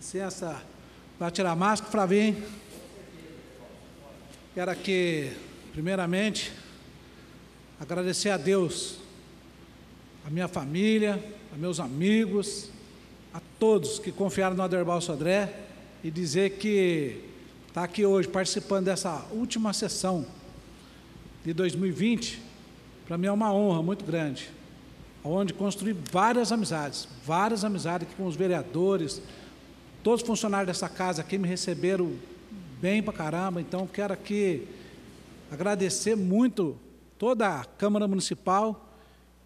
Licença para tirar a máscara, Flavinho. Quero aqui, primeiramente, agradecer a Deus, a minha família, a meus amigos, a todos que confiaram no Aderbal Sodré e dizer que está aqui hoje participando dessa última sessão de 2020, para mim é uma honra muito grande, onde construí várias amizades, várias amizades aqui com os vereadores, Todos os funcionários dessa casa aqui me receberam bem pra caramba, então quero aqui agradecer muito toda a Câmara Municipal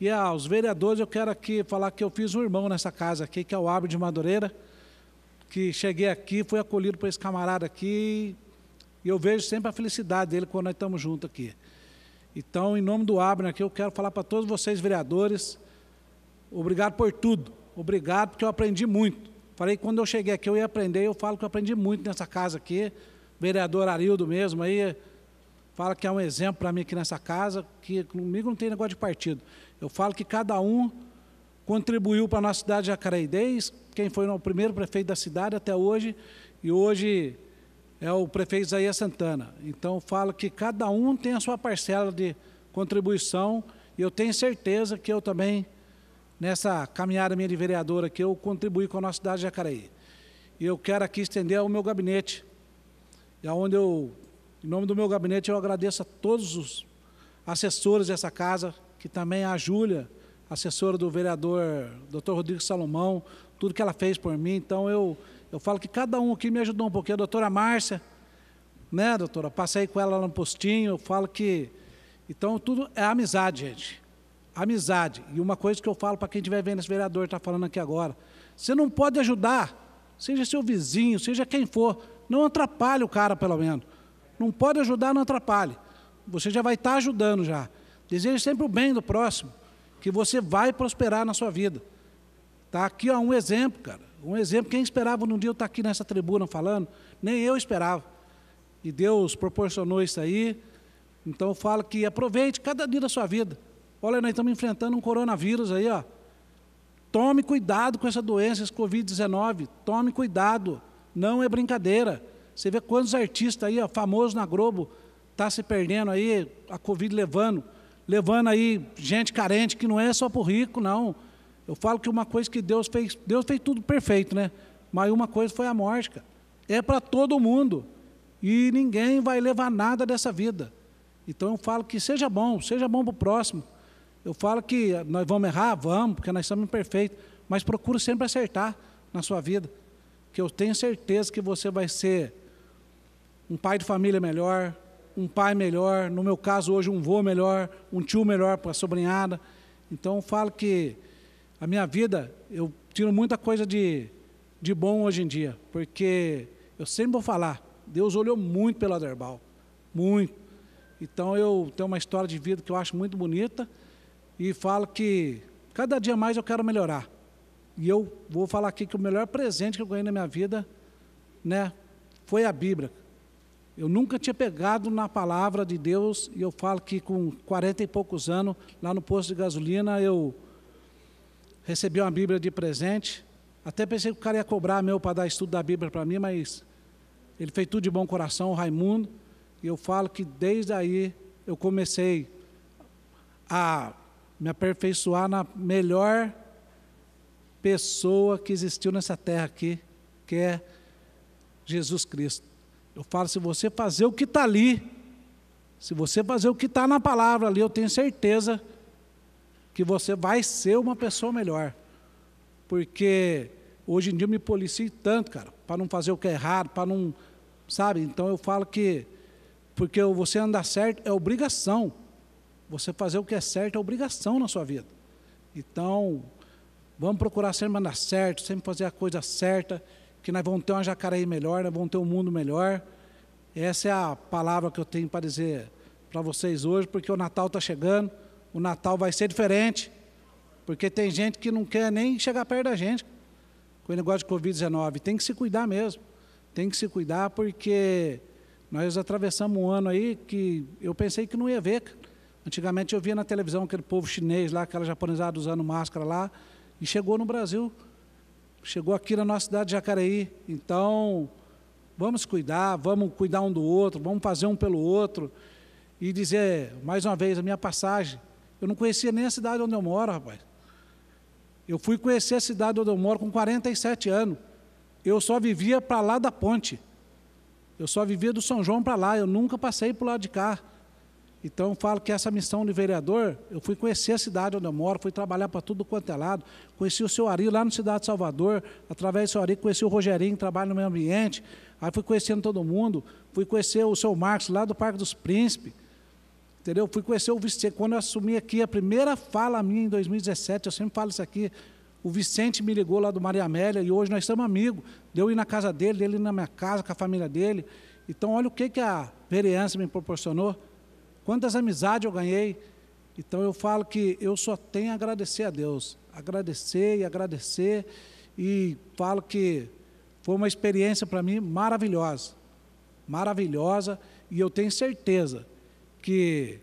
e aos vereadores. Eu quero aqui falar que eu fiz um irmão nessa casa aqui, que é o Abre de Madureira, que cheguei aqui, fui acolhido por esse camarada aqui e eu vejo sempre a felicidade dele quando nós estamos juntos aqui. Então, em nome do Abner aqui, eu quero falar para todos vocês, vereadores, obrigado por tudo. Obrigado, porque eu aprendi muito. Falei, quando eu cheguei aqui eu ia aprender, eu falo que eu aprendi muito nessa casa aqui. Vereador Arildo mesmo aí fala que é um exemplo para mim aqui nessa casa, que comigo não tem negócio de partido. Eu falo que cada um contribuiu para a nossa cidade de Jacareí, desde quem foi o primeiro prefeito da cidade até hoje, e hoje é o prefeito Isaías Santana. Então, eu falo que cada um tem a sua parcela de contribuição, e eu tenho certeza que eu também nessa caminhada minha de vereadora que eu contribuí com a nossa cidade de Jacareí. E eu quero aqui estender o meu gabinete, aonde eu, em nome do meu gabinete, eu agradeço a todos os assessores dessa casa, que também a Júlia, assessora do vereador Dr. Rodrigo Salomão, tudo que ela fez por mim. Então eu, eu falo que cada um aqui me ajudou um pouquinho. A doutora Márcia, né, doutora? Passei com ela lá no postinho, eu falo que. Então tudo é amizade, gente. Amizade. E uma coisa que eu falo para quem estiver vendo esse vereador está falando aqui agora. Você não pode ajudar, seja seu vizinho, seja quem for. Não atrapalhe o cara, pelo menos. Não pode ajudar, não atrapalhe. Você já vai estar tá ajudando já. Deseje sempre o bem do próximo, que você vai prosperar na sua vida. Tá aqui ó, um exemplo, cara. Um exemplo. Quem esperava num dia eu estar tá aqui nessa tribuna falando, nem eu esperava. E Deus proporcionou isso aí. Então eu falo que aproveite cada dia da sua vida. Olha, nós estamos enfrentando um coronavírus aí, ó. Tome cuidado com essa doença, esse Covid-19. Tome cuidado. Não é brincadeira. Você vê quantos artistas aí, ó, famosos na Globo, tá se perdendo aí, a Covid levando. Levando aí gente carente, que não é só para rico, não. Eu falo que uma coisa que Deus fez, Deus fez tudo perfeito, né? Mas uma coisa foi a morte, cara. É para todo mundo. E ninguém vai levar nada dessa vida. Então eu falo que seja bom, seja bom para o próximo, eu falo que nós vamos errar, vamos, porque nós somos imperfeitos, mas procuro sempre acertar na sua vida, que eu tenho certeza que você vai ser um pai de família melhor, um pai melhor, no meu caso hoje um vô melhor, um tio melhor para a sobrinhada. Então eu falo que a minha vida, eu tiro muita coisa de, de bom hoje em dia, porque eu sempre vou falar, Deus olhou muito pelo Aderbal, muito. Então eu tenho uma história de vida que eu acho muito bonita e falo que cada dia mais eu quero melhorar. E eu vou falar aqui que o melhor presente que eu ganhei na minha vida, né, foi a Bíblia. Eu nunca tinha pegado na palavra de Deus, e eu falo que com 40 e poucos anos, lá no posto de gasolina, eu recebi uma Bíblia de presente. Até pensei que o cara ia cobrar meu para dar estudo da Bíblia para mim, mas ele fez tudo de bom coração, o Raimundo. E eu falo que desde aí eu comecei a me aperfeiçoar na melhor pessoa que existiu nessa terra aqui, que é Jesus Cristo. Eu falo, se você fazer o que está ali, se você fazer o que está na palavra ali, eu tenho certeza que você vai ser uma pessoa melhor. Porque hoje em dia eu me policio tanto, cara, para não fazer o que é errado, para não. Sabe? Então eu falo que. Porque você andar certo é obrigação. Você fazer o que é certo é obrigação na sua vida. Então, vamos procurar sempre mandar certo, sempre fazer a coisa certa, que nós vamos ter uma Jacareí melhor, nós vamos ter um mundo melhor. Essa é a palavra que eu tenho para dizer para vocês hoje, porque o Natal está chegando, o Natal vai ser diferente, porque tem gente que não quer nem chegar perto da gente com o negócio de Covid-19. Tem que se cuidar mesmo, tem que se cuidar, porque nós atravessamos um ano aí que eu pensei que não ia ver, Antigamente eu via na televisão aquele povo chinês lá, aquela japonesada usando máscara lá, e chegou no Brasil. Chegou aqui na nossa cidade de Jacareí. Então, vamos cuidar, vamos cuidar um do outro, vamos fazer um pelo outro. E dizer, mais uma vez, a minha passagem. Eu não conhecia nem a cidade onde eu moro, rapaz. Eu fui conhecer a cidade onde eu moro com 47 anos. Eu só vivia para lá da ponte. Eu só vivia do São João para lá, eu nunca passei para o lado de cá. Então, falo que essa missão de vereador, eu fui conhecer a cidade onde eu moro, fui trabalhar para tudo quanto é lado, conheci o seu Ari lá no cidade de Salvador, através do seu Ari conheci o Rogerinho, que trabalha no meio ambiente, aí fui conhecendo todo mundo, fui conhecer o seu Marcos lá do Parque dos Príncipes, entendeu? Fui conhecer o Vicente, quando eu assumi aqui, a primeira fala minha em 2017, eu sempre falo isso aqui, o Vicente me ligou lá do Maria Amélia e hoje nós estamos amigos, deu ir na casa dele, dele ir na minha casa com a família dele, então olha o que, que a vereança me proporcionou, Quantas amizades eu ganhei. Então eu falo que eu só tenho a agradecer a Deus. Agradecer e agradecer. E falo que foi uma experiência para mim maravilhosa. Maravilhosa. E eu tenho certeza que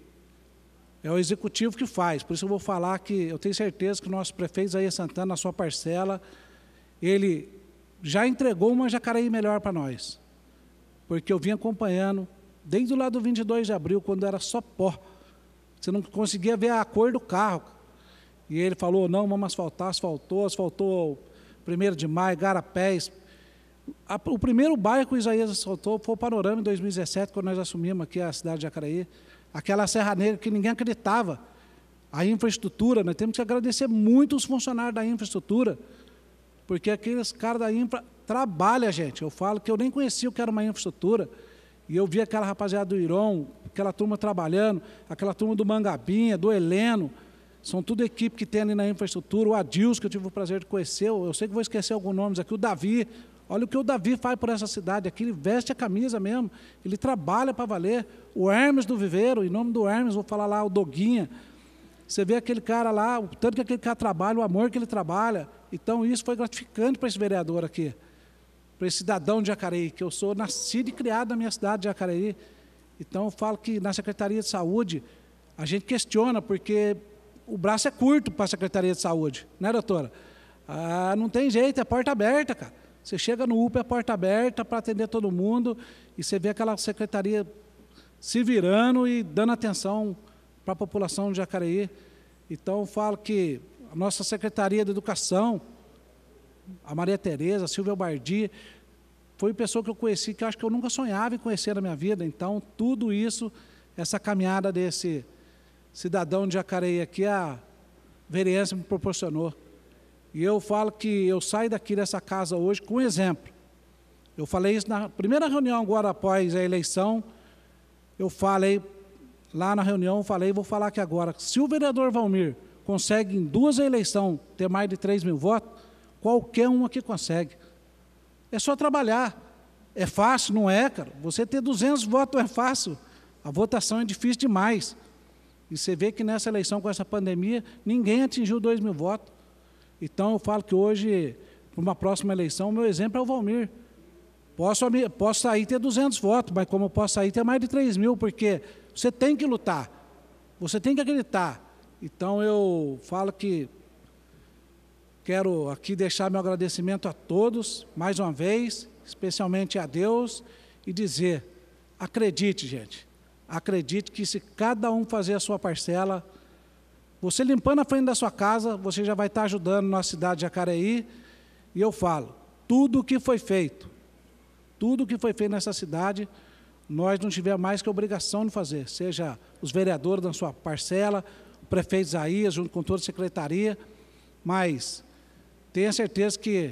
é o executivo que faz. Por isso eu vou falar que eu tenho certeza que o nosso prefeito Zé Santana, na sua parcela, ele já entregou uma Jacareí melhor para nós. Porque eu vim acompanhando Desde o lado 22 de abril, quando era só pó. Você não conseguia ver a cor do carro. E ele falou: não, vamos asfaltar. Asfaltou, asfaltou 1 de maio, Garapés. O primeiro bairro que o Isaías asfaltou foi o Panorama em 2017, quando nós assumimos aqui a cidade de Acaraí. Aquela Serra Negra que ninguém acreditava. A infraestrutura, nós temos que agradecer muito os funcionários da infraestrutura, porque aqueles caras da infra trabalham, gente. Eu falo que eu nem conhecia o que era uma infraestrutura. E eu vi aquela rapaziada do Irão, aquela turma trabalhando, aquela turma do Mangabinha, do Heleno, são tudo equipe que tem ali na infraestrutura. O Adilson, que eu tive o prazer de conhecer, eu sei que vou esquecer alguns nomes aqui, o Davi. Olha o que o Davi faz por essa cidade aqui, ele veste a camisa mesmo, ele trabalha para valer. O Hermes do Viveiro, em nome do Hermes, vou falar lá, o Doguinha. Você vê aquele cara lá, o tanto que aquele cara trabalha, o amor que ele trabalha. Então, isso foi gratificante para esse vereador aqui para esse cidadão de Jacareí, que eu sou nascido e criado na minha cidade de Jacareí. Então eu falo que na Secretaria de Saúde a gente questiona, porque o braço é curto para a Secretaria de Saúde, né, doutora? Ah, não tem jeito, é porta aberta, cara. Você chega no UPA, é porta aberta para atender todo mundo, e você vê aquela secretaria se virando e dando atenção para a população de Jacareí. Então, eu falo que a nossa Secretaria de Educação, a Maria Tereza, a Silvia Bardi, foi pessoa que eu conheci que eu acho que eu nunca sonhava em conhecer na minha vida. Então, tudo isso, essa caminhada desse cidadão de Jacareí aqui, a vereança me proporcionou. E eu falo que eu saio daqui dessa casa hoje com um exemplo. Eu falei isso na primeira reunião agora após a eleição. Eu falei lá na reunião, falei, vou falar que agora. Se o vereador Valmir consegue em duas eleições ter mais de 3 mil votos, Qualquer um aqui consegue. É só trabalhar. É fácil, não é, cara? Você ter 200 votos é fácil. A votação é difícil demais. E você vê que nessa eleição, com essa pandemia, ninguém atingiu 2 mil votos. Então, eu falo que hoje, para uma próxima eleição, o meu exemplo é o Valmir. Posso, posso sair ter 200 votos, mas como eu posso sair ter mais de 3 mil, porque você tem que lutar, você tem que acreditar. Então, eu falo que Quero aqui deixar meu agradecimento a todos, mais uma vez, especialmente a Deus, e dizer: acredite, gente, acredite que se cada um fazer a sua parcela, você limpando a frente da sua casa, você já vai estar ajudando nossa cidade de Jacareí. E eu falo: tudo o que foi feito, tudo o que foi feito nessa cidade, nós não tivemos mais que obrigação de fazer, seja os vereadores da sua parcela, o prefeito Isaías, junto com toda a secretaria, mas tenha certeza que,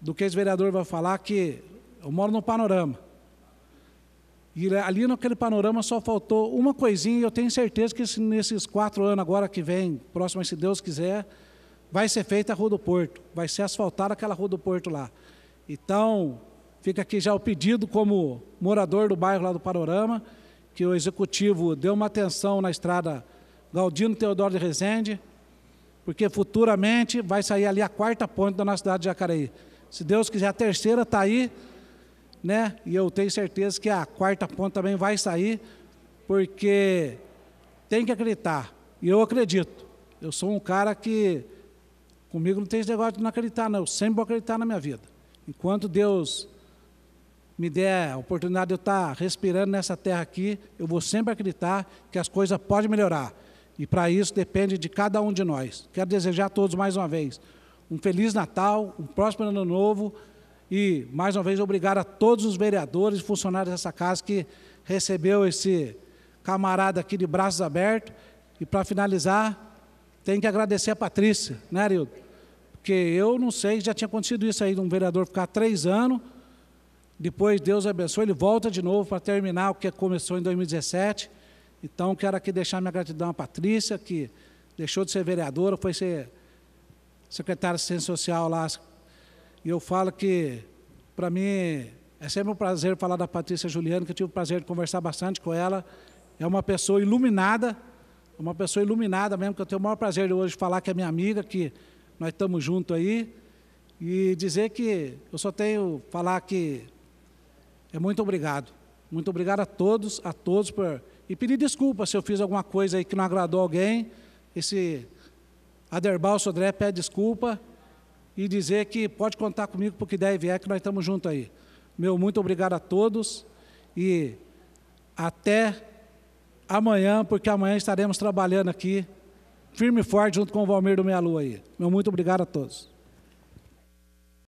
do que esse vereador vai falar, que eu moro no panorama. E ali naquele panorama só faltou uma coisinha, e eu tenho certeza que nesses quatro anos agora que vem, próximo, se Deus quiser, vai ser feita a Rua do Porto, vai ser asfaltada aquela Rua do Porto lá. Então, fica aqui já o pedido como morador do bairro lá do Panorama, que o executivo deu uma atenção na estrada Galdino Teodoro de Rezende, porque futuramente vai sair ali a quarta ponte da nossa cidade de Jacareí. Se Deus quiser, a terceira está aí, né? E eu tenho certeza que a quarta ponte também vai sair, porque tem que acreditar. E eu acredito. Eu sou um cara que comigo não tem esse negócio de não acreditar, não. Eu sempre vou acreditar na minha vida. Enquanto Deus me der a oportunidade de eu estar respirando nessa terra aqui, eu vou sempre acreditar que as coisas podem melhorar. E para isso depende de cada um de nós. Quero desejar a todos mais uma vez um feliz Natal, um próximo ano novo e mais uma vez obrigar a todos os vereadores e funcionários dessa casa que recebeu esse camarada aqui de braços abertos. E para finalizar, tenho que agradecer a Patrícia, né, Arildo? Porque eu não sei, já tinha acontecido isso aí, de um vereador ficar três anos, depois Deus abençoe, ele volta de novo para terminar o que começou em 2017. Então, quero aqui deixar minha gratidão à Patrícia, que deixou de ser vereadora, foi ser secretária de Assistência Social lá. E eu falo que, para mim, é sempre um prazer falar da Patrícia Juliana, que eu tive o prazer de conversar bastante com ela. É uma pessoa iluminada, uma pessoa iluminada mesmo, que eu tenho o maior prazer de hoje falar que é minha amiga, que nós estamos juntos aí. E dizer que eu só tenho falar que é muito obrigado. Muito obrigado a todos, a todos por e pedir desculpa se eu fiz alguma coisa aí que não agradou alguém. Esse Aderbal Sodré pede desculpa e dizer que pode contar comigo porque der e vier, que nós estamos juntos aí. Meu muito obrigado a todos e até amanhã, porque amanhã estaremos trabalhando aqui firme e forte junto com o Valmir do Meia Lua aí. Meu muito obrigado a todos.